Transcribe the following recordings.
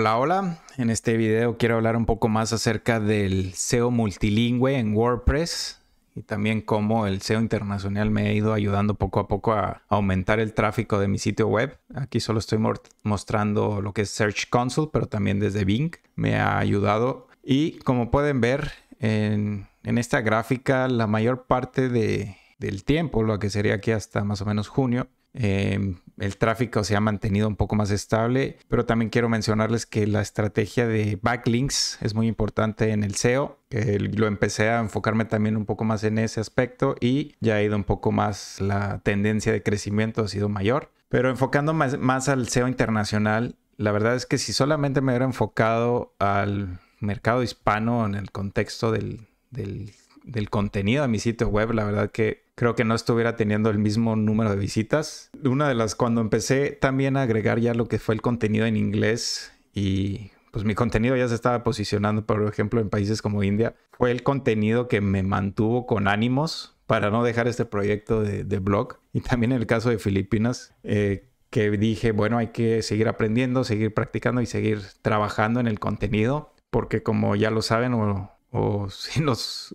Hola, hola. En este video quiero hablar un poco más acerca del SEO multilingüe en WordPress y también cómo el SEO internacional me ha ido ayudando poco a poco a aumentar el tráfico de mi sitio web. Aquí solo estoy mostrando lo que es Search Console, pero también desde Bing me ha ayudado. Y como pueden ver en, esta gráfica, la mayor parte de del tiempo, lo que sería aquí hasta más o menos junio. Em, el tráfico se ha mantenido un poco más estable, pero también quiero mencionarles que la estrategia de backlinks es muy importante en el SEO. lo empecé a enfocarme también un poco más en ese aspecto y ya ha ido un poco más la tendencia de crecimiento ha sido mayor. Pero enfocando más, más al SEO internacional, la verdad es que si solamente me hubiera enfocado al mercado hispano en el contexto del, del, del contenido de mi sitio web, la verdad que creo que no estuviera teniendo el mismo número de visitas. Una de las, cuando empecé también a agregar ya lo que fue el contenido en inglés y pues mi contenido ya se estaba posicionando, por ejemplo, en países como India, fue el contenido que me mantuvo con ánimos para no dejar este proyecto de, blog. Y también en el caso de Filipinas, eh, que dije, bueno, hay que seguir aprendiendo, seguir practicando y seguir trabajando en el contenido, porque como ya lo saben o o si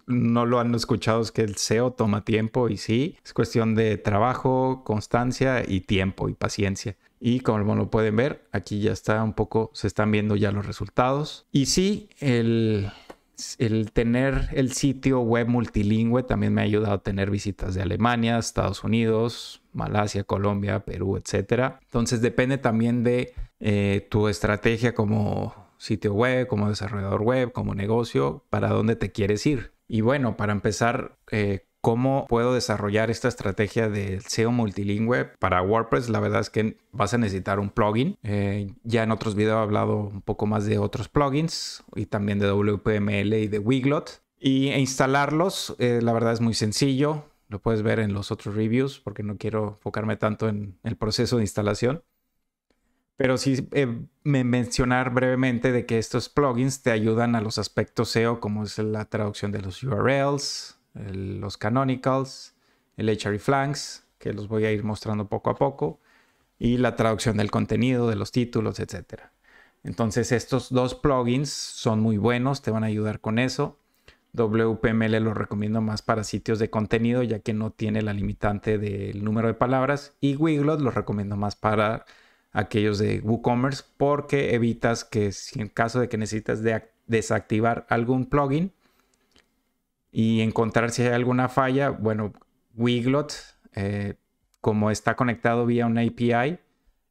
no lo han escuchado, es que el SEO toma tiempo y sí, es cuestión de trabajo, constancia y tiempo y paciencia. Y como lo pueden ver, aquí ya está un poco, se están viendo ya los resultados. Y sí, el, tener el sitio web multilingüe también me ha ayudado a tener visitas de Alemania, Estados Unidos, Malasia, Colombia, Perú, etc. Entonces depende también de eh, tu estrategia como sitio web, como desarrollador web, como negocio, para dónde te quieres ir. Y bueno, para empezar, eh, ¿cómo puedo desarrollar esta estrategia del SEO multilingüe para WordPress? La verdad es que vas a necesitar un plugin. Eh, ya en otros videos he hablado un poco más de otros plugins y también de WPML y de Wiglot. Y e instalarlos, eh, la verdad es muy sencillo. Lo puedes ver en los otros reviews porque no quiero enfocarme tanto en el proceso de instalación. Pero sí eh, me mencionar brevemente de que estos plugins te ayudan a los aspectos SEO, como es la traducción de los URLs, los canonicals, el HR flanks, que los voy a ir mostrando poco a poco, y la traducción del contenido, de los títulos, etc. Entonces estos dos plugins son muy buenos, te van a ayudar con eso. WPML lo recomiendo más para sitios de contenido, ya que no tiene la limitante del número de palabras. Y Wiglot lo recomiendo más para aquellos de WooCommerce porque evitas que en caso de que necesitas desactivar algún plugin y encontrar si hay alguna falla, bueno, Wiglot, eh, como está conectado vía una API,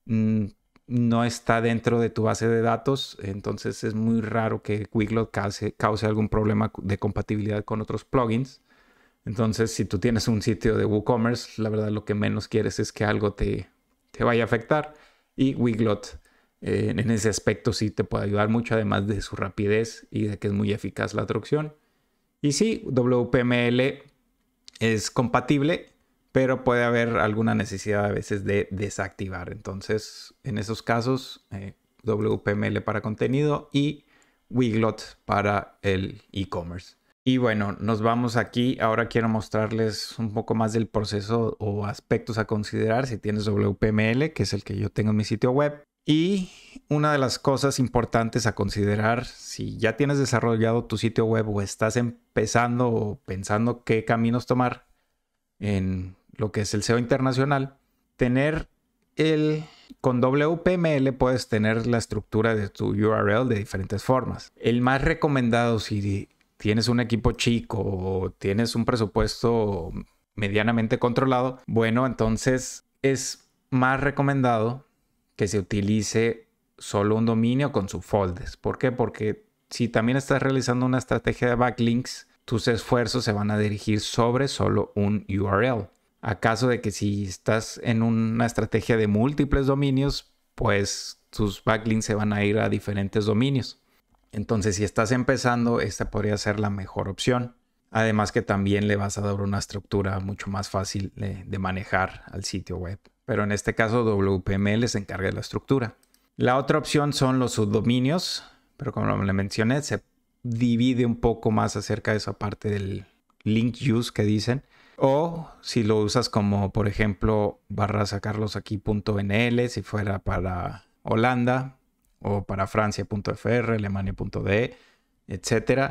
mm, no está dentro de tu base de datos, entonces es muy raro que Wiglot cause, algún problema de compatibilidad con otros plugins. Entonces, si tú tienes un sitio de WooCommerce, la verdad lo que menos quieres es que algo te, te vaya a afectar. Y Wiglot eh, en ese aspecto sí te puede ayudar mucho, además de su rapidez y de que es muy eficaz la traducción. Y sí, WPML es compatible, pero puede haber alguna necesidad a veces de desactivar. Entonces, en esos casos, eh, WPML para contenido y Wiglot para el e-commerce. Y bueno, nos vamos aquí. Ahora quiero mostrarles un poco más del proceso o aspectos a considerar si tienes WPML, que es el que yo tengo en mi sitio web. Y una de las cosas importantes a considerar, si ya tienes desarrollado tu sitio web o estás empezando o pensando qué caminos tomar en lo que es el SEO internacional, tener el con WPML puedes tener la estructura de tu URL de diferentes formas. El más recomendado si tienes un equipo chico o tienes un presupuesto medianamente controlado, bueno, entonces es más recomendado que se utilice solo un dominio con subfolders. ¿Por qué? Porque si también estás realizando una estrategia de backlinks, tus esfuerzos se van a dirigir sobre solo un URL. Acaso de que si estás en una estrategia de múltiples dominios, pues tus backlinks se van a ir a diferentes dominios. Entonces, si estás empezando, esta podría ser la mejor opción. Además que también le vas a dar una estructura mucho más fácil de, manejar al sitio web. Pero en este caso, WPML se encarga de la estructura. La otra opción son los subdominios, pero como le mencioné, se divide un poco más acerca de esa parte del link use que dicen. O si lo usas como, por ejemplo, barra sacarlos aquí.nl, si fuera para Holanda, o para Francia.fr, Alemania.de, etc.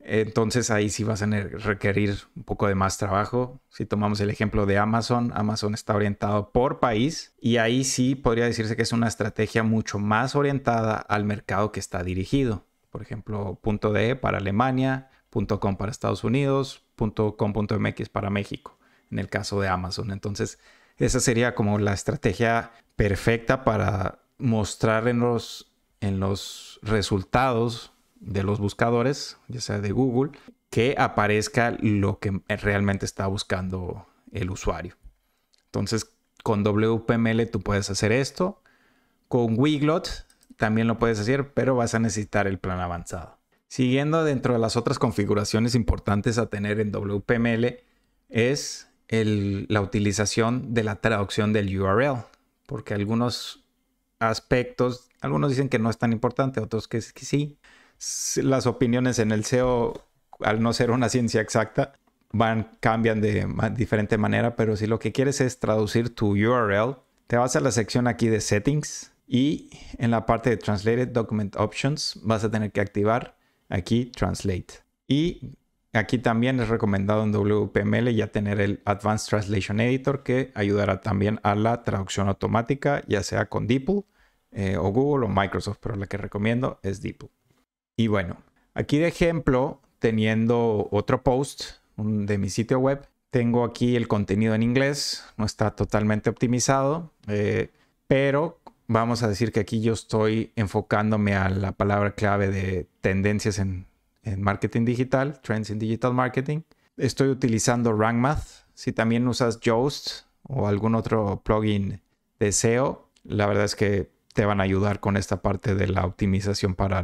Entonces ahí sí vas a requerir un poco de más trabajo. Si tomamos el ejemplo de Amazon, Amazon está orientado por país y ahí sí podría decirse que es una estrategia mucho más orientada al mercado que está dirigido. Por ejemplo, .de para Alemania, .com para Estados Unidos, .com.mx para México, en el caso de Amazon. Entonces esa sería como la estrategia perfecta para mostrar en los, en los resultados de los buscadores, ya sea de Google, que aparezca lo que realmente está buscando el usuario. Entonces, con WPML tú puedes hacer esto. Con Wiglot también lo puedes hacer, pero vas a necesitar el plan avanzado. Siguiendo dentro de las otras configuraciones importantes a tener en WPML es la utilización de la traducción del URL, porque algunos aspectos, algunos dicen que no es tan importante, otros que, sí. Las opiniones en el SEO, al no ser una ciencia exacta, van, cambian de diferente manera, pero si lo que quieres es traducir tu URL, te vas a la sección aquí de settings y en la parte de Translated Document Options vas a tener que activar aquí Translate. Y Aquí también es recomendado en WPML ya tener el Advanced Translation Editor que ayudará también a la traducción automática, ya sea con DeepL eh, o Google o Microsoft, pero la que recomiendo es DeepL. Y bueno, aquí de ejemplo, teniendo otro post de mi sitio web, tengo aquí el contenido en inglés, no está totalmente optimizado, eh, pero vamos a decir que aquí yo estoy enfocándome a la palabra clave de tendencias en marketing digital, Trends in Digital Marketing. Estoy utilizando Rank Math. Si también usas Yoast o algún otro plugin de SEO, la verdad es que te van a ayudar con esta parte de la optimización para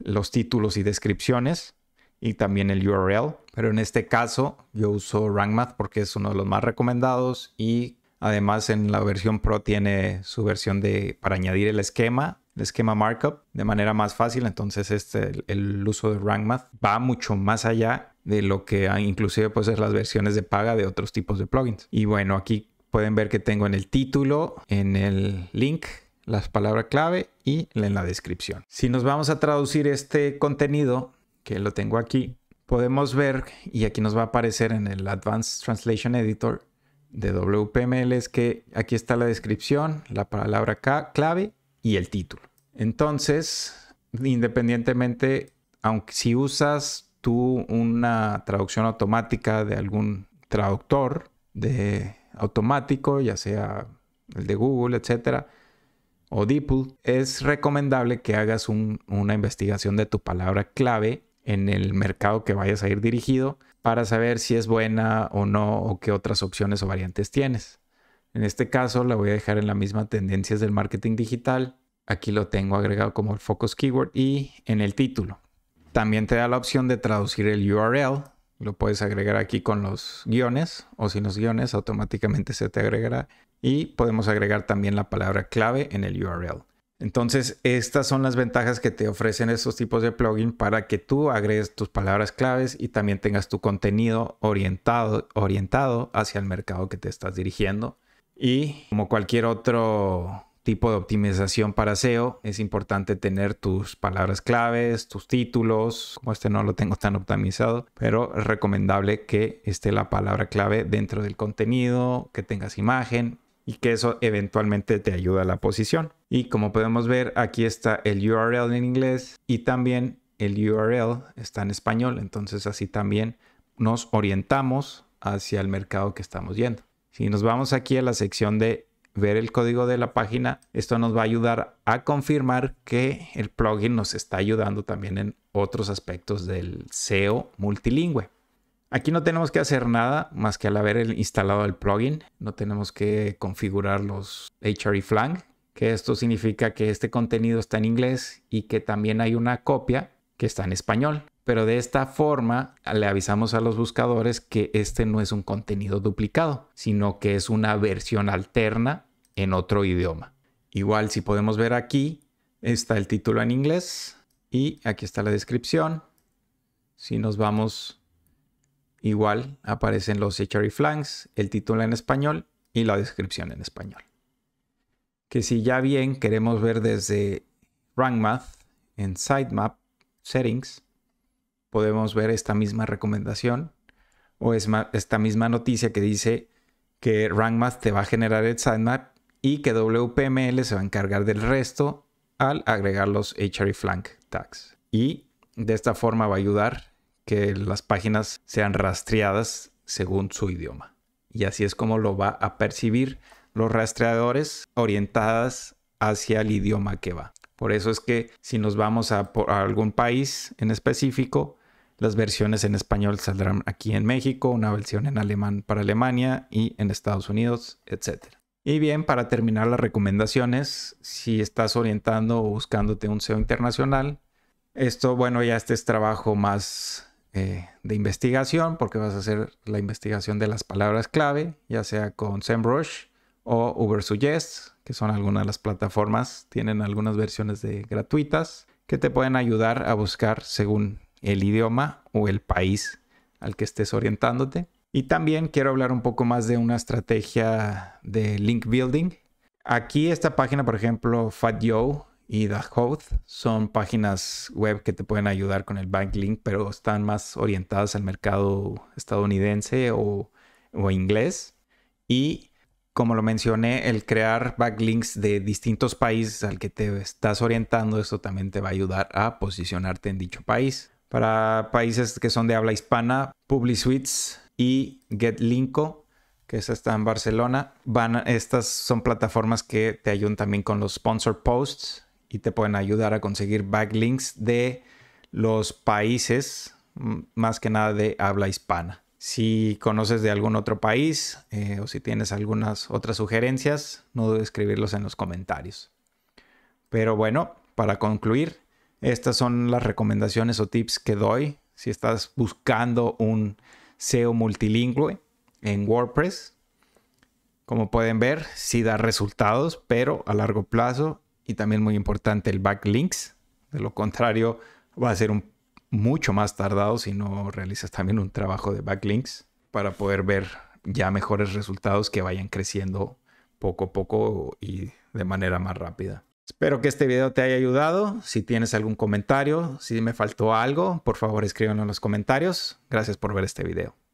los títulos y descripciones y también el URL. Pero en este caso yo uso Rank Math porque es uno de los más recomendados y además en la versión Pro tiene su versión de para añadir el esquema esquema markup de manera más fácil. Entonces, este, el, uso de Rank Math va mucho más allá de lo que ah, inclusive puede ser las versiones de paga de otros tipos de plugins. Y bueno, aquí pueden ver que tengo en el título, en el link, las palabras clave y en la descripción. Si nos vamos a traducir este contenido, que lo tengo aquí, podemos ver, y aquí nos va a aparecer en el Advanced Translation Editor de WPML, es que aquí está la descripción, la palabra clave y el título. Entonces, independientemente, aunque si usas tú una traducción automática de algún traductor de automático, ya sea el de Google, etcétera, o DeepL, es recomendable que hagas una investigación de tu palabra clave en el mercado que vayas a ir dirigido para saber si es buena o no o qué otras opciones o variantes tienes. En este caso la voy a dejar en la misma tendencias del marketing digital Aquí lo tengo agregado como el focus keyword y en el título. También te da la opción de traducir el URL. Lo puedes agregar aquí con los guiones o sin los guiones automáticamente se te agregará. Y podemos agregar también la palabra clave en el URL. Entonces, estas son las ventajas que te ofrecen estos tipos de plugin para que tú agregues tus palabras claves y también tengas tu contenido orientado, orientado hacia el mercado que te estás dirigiendo. Y como cualquier otro tipo de optimización para SEO, es importante tener tus palabras claves, tus títulos. Como este no lo tengo tan optimizado, pero es recomendable que esté la palabra clave dentro del contenido, que tengas imagen y que eso eventualmente te ayuda a la posición. Y como podemos ver, aquí está el URL en inglés y también el URL está en español, entonces así también nos orientamos hacia el mercado que estamos yendo. Si nos vamos aquí a la sección de ver el código de la página, esto nos va a ayudar a confirmar que el plugin nos está ayudando también en otros aspectos del SEO multilingüe. Aquí no tenemos que hacer nada más que al haber instalado el plugin, no tenemos que configurar los HRE Flang, que esto significa que este contenido está en inglés y que también hay una copia que está en español. Pero de esta forma le avisamos a los buscadores que este no es un contenido duplicado, sino que es una versión alterna en otro idioma. Igual si podemos ver aquí, está el título en inglés y aquí está la descripción. Si nos vamos igual, aparecen los HRE flanks el título en español y la descripción en español. Que si ya bien queremos ver desde RankMath en Sitemap Settings, podemos ver esta misma recomendación o esta misma noticia que dice que RankMath te va a generar el sitemap y que WPML se va a encargar del resto al agregar los hreflang tags. Y de esta forma va a ayudar que las páginas sean rastreadas según su idioma. Y así es como lo va a percibir los rastreadores orientadas hacia el idioma que va. Por eso es que si nos vamos a, a algún país en específico, las versiones en español saldrán aquí en México, una versión en alemán para Alemania y en Estados Unidos, etc. Y bien, para terminar las recomendaciones, si estás orientando o buscándote un SEO internacional, esto, bueno, ya este es trabajo más eh, de investigación, porque vas a hacer la investigación de las palabras clave, ya sea con SEMrush o Ubersuggest, que son algunas de las plataformas, tienen algunas versiones de gratuitas que te pueden ayudar a buscar según el idioma o el país al que estés orientándote. Y también quiero hablar un poco más de una estrategia de link building. Aquí esta página, por ejemplo, Fat Joe y The Host son páginas web que te pueden ayudar con el backlink, pero están más orientadas al mercado estadounidense o, inglés. Y como lo mencioné, el crear backlinks de distintos países al que te estás orientando, eso también te va a ayudar a posicionarte en dicho país. Para países que son de habla hispana, PubliSuites y GetLinko, que esa está en Barcelona. Van estas son plataformas que te ayudan también con los sponsor posts y te pueden ayudar a conseguir backlinks de los países, más que nada de habla hispana. Si conoces de algún otro país eh, o si tienes algunas otras sugerencias, no dudes escribirlos en los comentarios. Pero bueno, para concluir, estas son las recomendaciones o tips que doy si estás buscando un SEO multilingüe en WordPress. Como pueden ver, sí da resultados, pero a largo plazo y también muy importante el backlinks. De lo contrario, va a ser un, mucho más tardado si no realizas también un trabajo de backlinks para poder ver ya mejores resultados que vayan creciendo poco a poco y de manera más rápida. Espero que este video te haya ayudado. Si tienes algún comentario, si me faltó algo, por favor escríbanlo en los comentarios. Gracias por ver este video.